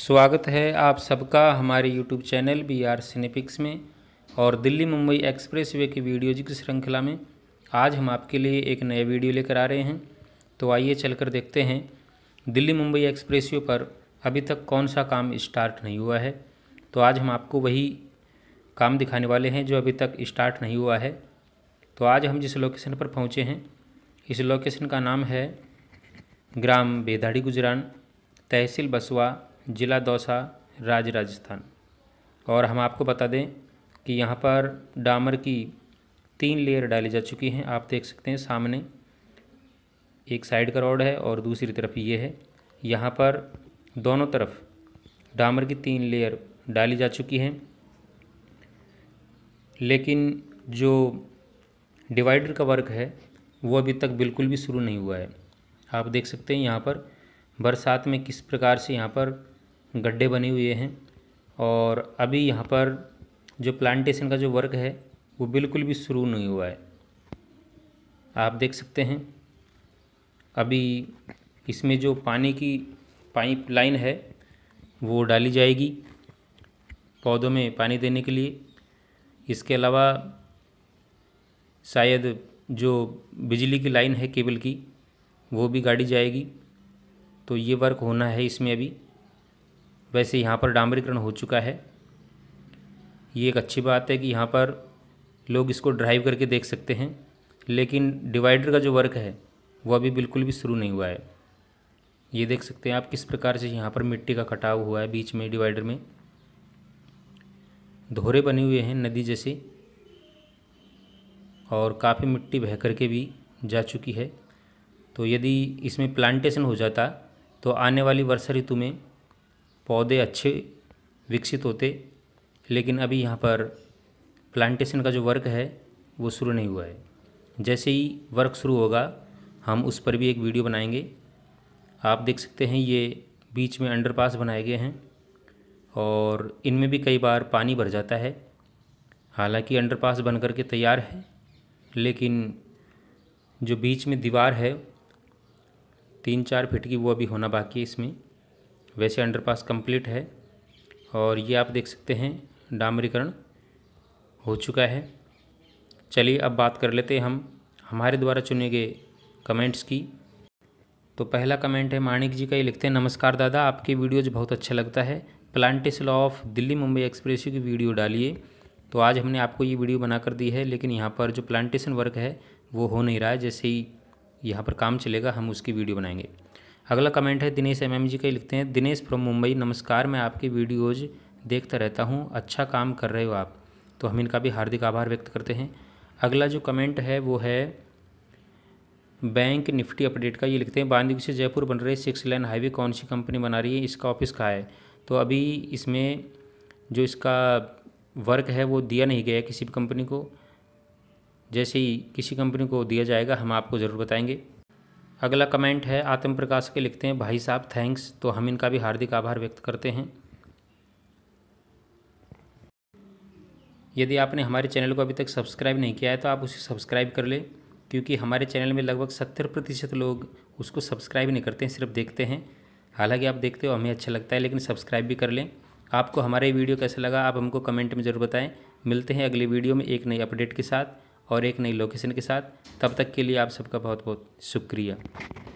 स्वागत है आप सबका हमारे YouTube channel B R Cinepix में और दिल्ली मुंबई एक्सप्रेस वे की वीडियोज की श्रृंखला में आज हम आपके लिए एक नए वीडियो लेकर आ रहे हैं तो आइए चलकर देखते हैं दिल्ली मुंबई एक्सप्रेस वे पर अभी तक कौन सा काम स्टार्ट नहीं हुआ है तो आज हम आपको वही काम दिखाने वाले हैं जो अभी तक स्टार्ट नहीं हुआ है तो आज हम जिस लोकेशन पर पहुँचे हैं इस लोकेशन का नाम है ग्राम बेधाड़ी गुजरान तहसील बसवा ज़िला दौसा राज्य राजस्थान और हम आपको बता दें कि यहाँ पर डामर की तीन लेयर डाली जा चुकी हैं आप देख सकते हैं सामने एक साइड का रोड है और दूसरी तरफ ये है यहाँ पर दोनों तरफ डामर की तीन लेयर डाली जा चुकी हैं लेकिन जो डिवाइडर का वर्क है वो अभी तक बिल्कुल भी शुरू नहीं हुआ है आप देख सकते हैं यहाँ पर बरसात में किस प्रकार से यहाँ पर गड्ढे बने हुए हैं और अभी यहाँ पर जो प्लांटेशन का जो वर्क है वो बिल्कुल भी शुरू नहीं हुआ है आप देख सकते हैं अभी इसमें जो पानी की पाइप लाइन है वो डाली जाएगी पौधों में पानी देने के लिए इसके अलावा शायद जो बिजली की लाइन है केबल की वो भी गाड़ी जाएगी तो ये वर्क होना है इसमें अभी वैसे यहाँ पर डामरीकरण हो चुका है ये एक अच्छी बात है कि यहाँ पर लोग इसको ड्राइव करके देख सकते हैं लेकिन डिवाइडर का जो वर्क है वह अभी बिल्कुल भी शुरू नहीं हुआ है ये देख सकते हैं आप किस प्रकार से यहाँ पर मिट्टी का कटाव हुआ है बीच में डिवाइडर में धोरे बने हुए हैं नदी जैसे और काफ़ी मिट्टी बह कर के भी जा चुकी है तो यदि इसमें प्लांटेशन हो जाता तो आने वाली वर्षा ऋतु में पौधे अच्छे विकसित होते लेकिन अभी यहाँ पर प्लांटेशन का जो वर्क है वो शुरू नहीं हुआ है जैसे ही वर्क शुरू होगा हम उस पर भी एक वीडियो बनाएंगे आप देख सकते हैं ये बीच में अंडरपास बनाए गए हैं और इनमें भी कई बार पानी भर जाता है हालांकि अंडरपास बन कर के तैयार है लेकिन जो बीच में दीवार है तीन चार फिट की वो अभी होना बाकी है इसमें वैसे अंडरपास कंप्लीट है और ये आप देख सकते हैं डामरीकरण हो चुका है चलिए अब बात कर लेते हैं हम हमारे द्वारा चुने गए कमेंट्स की तो पहला कमेंट है माणिक जी का ये लिखते हैं नमस्कार दादा आपकी वीडियोज बहुत अच्छा लगता है प्लांटिस लॉ ऑफ दिल्ली मुंबई एक्सप्रेस की वीडियो डालिए तो आज हमने आपको ये वीडियो बना कर दी है लेकिन यहाँ पर जो प्लांटेशन वर्क है वो हो नहीं रहा है जैसे ही यहाँ पर काम चलेगा हम उसकी वीडियो बनाएंगे अगला कमेंट है दिनेश एम जी का लिखते हैं दिनेश फ्रॉम मुंबई नमस्कार मैं आपकी वीडियोज़ देखता रहता हूँ अच्छा काम कर रहे हो आप तो हम इनका भी हार्दिक आभार व्यक्त करते हैं अगला जो कमेंट है वो है बैंक निफ्टी अपडेट का ये लिखते हैं बांदीव से जयपुर बन रहे सिक्स लाइन हाईवे कौन सी कंपनी बना रही है इसका ऑफिस कहाँ है तो अभी इसमें जो इसका वर्क है वो दिया नहीं गया किसी भी कंपनी को जैसे ही किसी कंपनी को दिया जाएगा हम आपको ज़रूर बताएंगे अगला कमेंट है आत्म प्रकाश के लिखते हैं भाई साहब थैंक्स तो हम इनका भी हार्दिक आभार व्यक्त करते हैं यदि आपने हमारे चैनल को अभी तक सब्सक्राइब नहीं किया है तो आप उसे सब्सक्राइब कर लें क्योंकि हमारे चैनल में लगभग सत्तर प्रतिशत लोग उसको सब्सक्राइब नहीं करते हैं सिर्फ देखते हैं हालांकि आप देखते हो हमें अच्छा लगता है लेकिन सब्सक्राइब भी कर लें आपको हमारे वीडियो कैसा लगा आप हमको कमेंट में ज़रूर बताएं मिलते हैं अगले वीडियो में एक नई अपडेट के साथ और एक नई लोकेशन के साथ तब तक के लिए आप सबका बहुत बहुत शुक्रिया